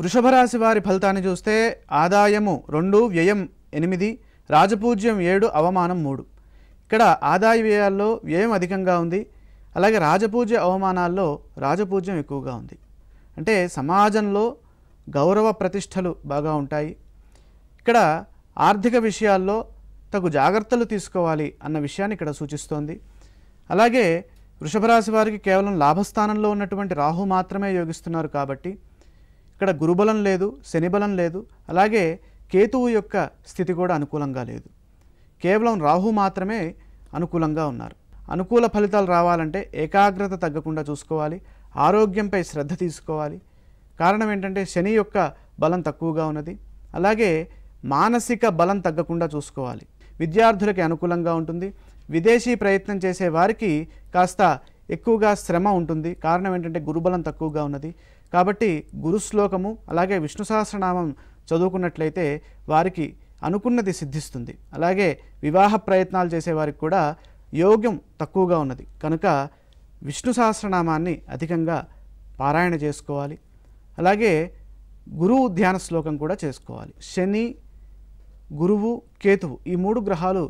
వృషభ రాశి వారి ఫలితాన్ని చూస్తే ఆదాయము రెండు వ్యయం ఎనిమిది రాజపూజ్యం ఏడు అవమానం మూడు ఇక్కడ ఆదాయ వ్యయాల్లో వ్యయం అధికంగా ఉంది అలాగే రాజపూజ్య అవమానాల్లో రాజపూజ్యం ఎక్కువగా ఉంది అంటే సమాజంలో గౌరవ ప్రతిష్టలు బాగా ఉంటాయి ఇక్కడ ఆర్థిక విషయాల్లో తగు జాగ్రత్తలు తీసుకోవాలి అన్న విషయాన్ని ఇక్కడ సూచిస్తోంది అలాగే వృషభ రాశి వారికి కేవలం లాభస్థానంలో ఉన్నటువంటి రాహు మాత్రమే యోగిస్తున్నారు కాబట్టి ఇక్కడ గురుబలం లేదు శనిబలం లేదు అలాగే కేతువు యొక్క స్థితి కూడా అనుకూలంగా లేదు కేవలం రాహు మాత్రమే అనుకూలంగా ఉన్నారు అనుకూల ఫలితాలు రావాలంటే ఏకాగ్రత తగ్గకుండా చూసుకోవాలి ఆరోగ్యంపై శ్రద్ధ తీసుకోవాలి కారణం ఏంటంటే శని యొక్క బలం తక్కువగా ఉన్నది అలాగే మానసిక బలం తగ్గకుండా చూసుకోవాలి విద్యార్థులకి అనుకూలంగా ఉంటుంది విదేశీ ప్రయత్నం చేసే వారికి కాస్త ఎక్కువగా శ్రమ ఉంటుంది కారణం ఏంటంటే గురుబలం తక్కువగా ఉన్నది కాబట్టి గురుశ్లోకము అలాగే విష్ణు సహస్రనామం చదువుకున్నట్లయితే వారికి అనుకున్నది సిద్ధిస్తుంది అలాగే వివాహ ప్రయత్నాలు చేసేవారికి కూడా యోగ్యం తక్కువగా ఉన్నది కనుక విష్ణు సహస్రనామాన్ని అధికంగా పారాయణ చేసుకోవాలి అలాగే గురువు ధ్యాన శ్లోకం కూడా చేసుకోవాలి శని గురువు కేతువు ఈ మూడు గ్రహాలు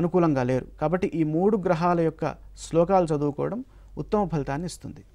అనుకూలంగా లేరు కాబట్టి ఈ మూడు గ్రహాల యొక్క శ్లోకాలు చదువుకోవడం ఉత్తమ ఫలితాన్ని ఇస్తుంది